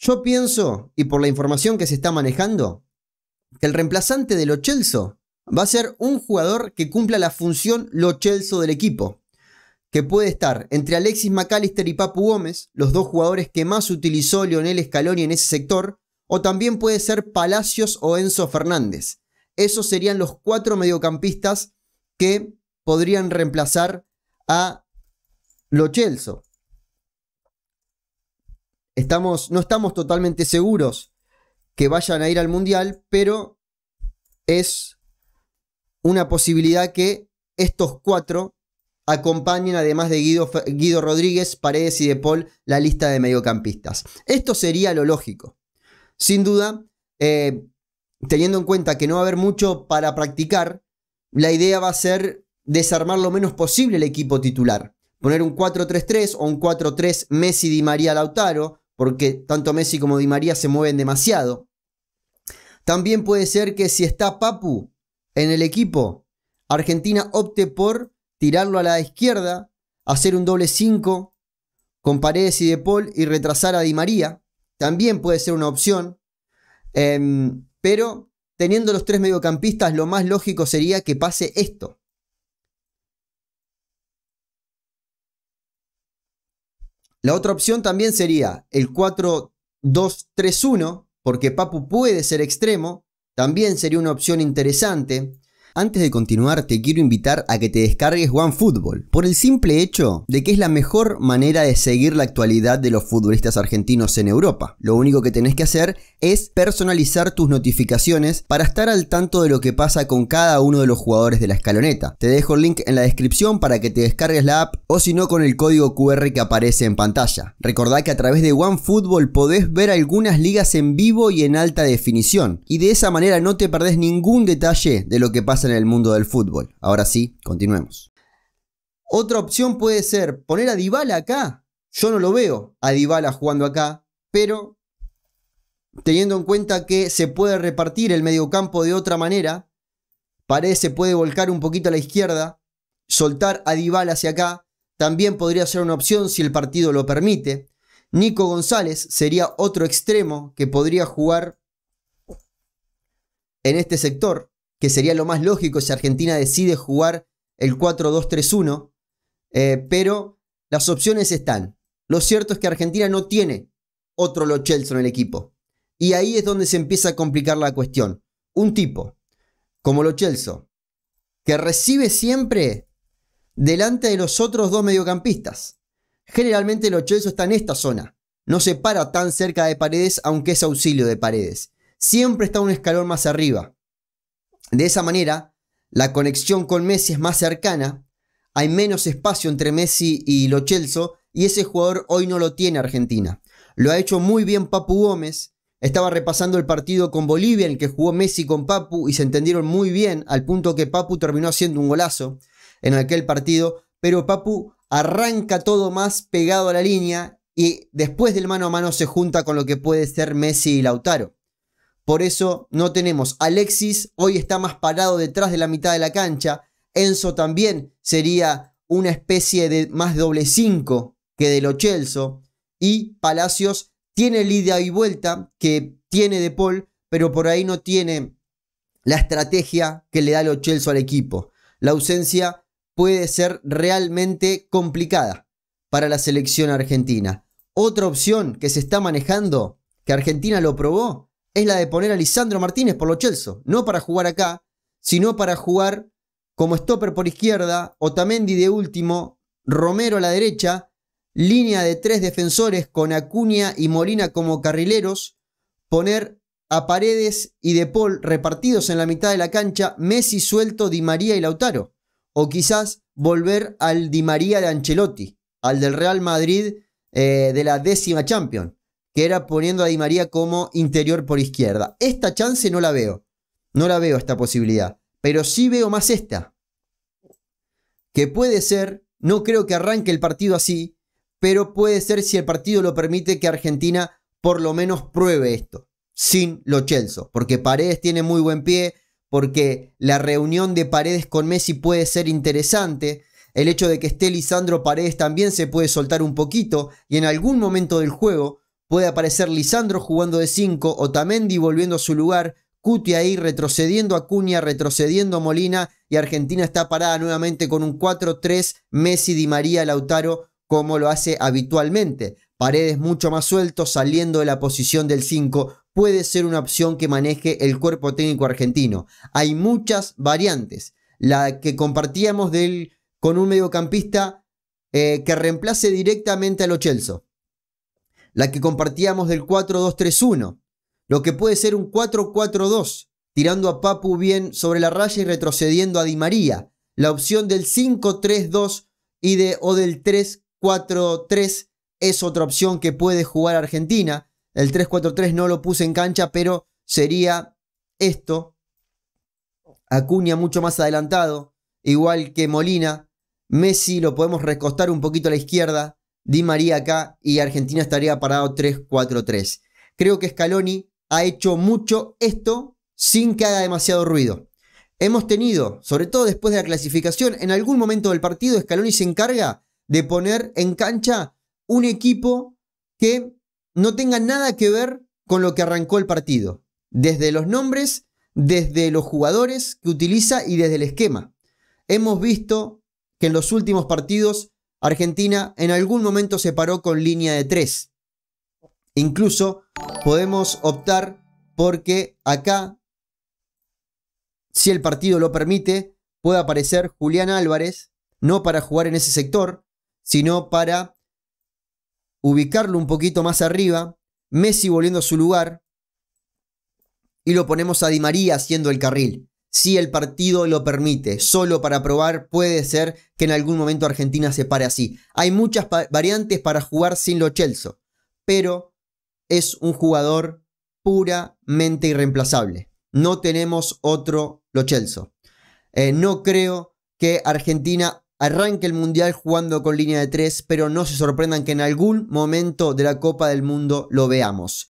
Yo pienso, y por la información que se está manejando, que el reemplazante de lochelso va a ser un jugador que cumpla la función lochelso del equipo, que puede estar entre Alexis McAllister y Papu Gómez, los dos jugadores que más utilizó Lionel Scaloni en ese sector, o también puede ser Palacios o Enzo Fernández. Esos serían los cuatro mediocampistas que podrían reemplazar a lochelso Estamos, no estamos totalmente seguros que vayan a ir al Mundial, pero es una posibilidad que estos cuatro acompañen, además de Guido, Guido Rodríguez, Paredes y De Paul, la lista de mediocampistas. Esto sería lo lógico. Sin duda, eh, teniendo en cuenta que no va a haber mucho para practicar, la idea va a ser desarmar lo menos posible el equipo titular. Poner un 4-3-3 o un 4-3 Messi Di María Lautaro, porque tanto Messi como Di María se mueven demasiado. También puede ser que si está Papu en el equipo, Argentina opte por tirarlo a la izquierda, hacer un doble 5 con Paredes y De Paul y retrasar a Di María. También puede ser una opción. Em, pero teniendo los tres mediocampistas, lo más lógico sería que pase esto. La otra opción también sería el 4-2-3-1, porque Papu puede ser extremo, también sería una opción interesante. Antes de continuar, te quiero invitar a que te descargues OneFootball, por el simple hecho de que es la mejor manera de seguir la actualidad de los futbolistas argentinos en Europa. Lo único que tenés que hacer es personalizar tus notificaciones para estar al tanto de lo que pasa con cada uno de los jugadores de la escaloneta. Te dejo el link en la descripción para que te descargues la app o si no con el código QR que aparece en pantalla. Recordá que a través de OneFootball podés ver algunas ligas en vivo y en alta definición, y de esa manera no te perdés ningún detalle de lo que pasa en el mundo del fútbol. Ahora sí, continuemos. Otra opción puede ser poner a Dybala acá. Yo no lo veo a Dybala jugando acá, pero teniendo en cuenta que se puede repartir el mediocampo de otra manera, parece se puede volcar un poquito a la izquierda, soltar a Dybala hacia acá, también podría ser una opción si el partido lo permite. Nico González sería otro extremo que podría jugar en este sector que sería lo más lógico si Argentina decide jugar el 4-2-3-1, eh, pero las opciones están. Lo cierto es que Argentina no tiene otro Lochelso en el equipo. Y ahí es donde se empieza a complicar la cuestión. Un tipo, como Lochelso, que recibe siempre delante de los otros dos mediocampistas. Generalmente Lochelso está en esta zona. No se para tan cerca de paredes, aunque es auxilio de paredes. Siempre está un escalón más arriba. De esa manera, la conexión con Messi es más cercana, hay menos espacio entre Messi y Lo Celso, y ese jugador hoy no lo tiene Argentina. Lo ha hecho muy bien Papu Gómez. Estaba repasando el partido con Bolivia en el que jugó Messi con Papu y se entendieron muy bien al punto que Papu terminó haciendo un golazo en aquel partido, pero Papu arranca todo más pegado a la línea y después del mano a mano se junta con lo que puede ser Messi y Lautaro. Por eso no tenemos. Alexis hoy está más parado detrás de la mitad de la cancha. Enzo también sería una especie de más doble 5 que de lo Y Palacios tiene el y vuelta que tiene De Paul, pero por ahí no tiene la estrategia que le da el Chelso al equipo. La ausencia puede ser realmente complicada para la selección argentina. Otra opción que se está manejando, que Argentina lo probó, es la de poner a Lisandro Martínez por los Chelsea, no para jugar acá, sino para jugar como stopper por izquierda, Otamendi de último, Romero a la derecha, línea de tres defensores con Acuña y Molina como carrileros, poner a Paredes y De Paul repartidos en la mitad de la cancha, Messi suelto, Di María y Lautaro, o quizás volver al Di María de Ancelotti, al del Real Madrid eh, de la décima Champions que era poniendo a Di María como interior por izquierda. Esta chance no la veo. No la veo esta posibilidad. Pero sí veo más esta. Que puede ser, no creo que arranque el partido así, pero puede ser si el partido lo permite que Argentina por lo menos pruebe esto, sin lo porque Paredes tiene muy buen pie, porque la reunión de Paredes con Messi puede ser interesante, el hecho de que esté Lisandro Paredes también se puede soltar un poquito y en algún momento del juego Puede aparecer Lisandro jugando de 5, Otamendi volviendo a su lugar, Cuti ahí retrocediendo a Cunha, retrocediendo a Molina y Argentina está parada nuevamente con un 4-3, Messi, Di María, Lautaro, como lo hace habitualmente. Paredes mucho más suelto, saliendo de la posición del 5, puede ser una opción que maneje el cuerpo técnico argentino. Hay muchas variantes. La que compartíamos del, con un mediocampista eh, que reemplace directamente a Lo la que compartíamos del 4-2-3-1, lo que puede ser un 4-4-2, tirando a Papu bien sobre la raya y retrocediendo a Di María, la opción del 5-3-2 y de, o del 3-4-3 es otra opción que puede jugar Argentina. El 3-4-3 no lo puse en cancha, pero sería esto. Acuña mucho más adelantado, igual que Molina. Messi lo podemos recostar un poquito a la izquierda, Di María acá y Argentina estaría parado 3-4-3. Creo que Scaloni ha hecho mucho esto sin que haga demasiado ruido. Hemos tenido, sobre todo después de la clasificación, en algún momento del partido Scaloni se encarga de poner en cancha un equipo que no tenga nada que ver con lo que arrancó el partido. Desde los nombres, desde los jugadores que utiliza y desde el esquema. Hemos visto que en los últimos partidos Argentina en algún momento se paró con línea de 3. Incluso podemos optar porque acá, si el partido lo permite, puede aparecer Julián Álvarez, no para jugar en ese sector, sino para ubicarlo un poquito más arriba, Messi volviendo a su lugar, y lo ponemos a Di María haciendo el carril si el partido lo permite, solo para probar, puede ser que en algún momento Argentina se pare así. Hay muchas variantes para jugar sin Lo pero es un jugador puramente irreemplazable. No tenemos otro Lo eh, no creo que Argentina arranque el Mundial jugando con línea de tres, pero no se sorprendan que en algún momento de la Copa del Mundo lo veamos.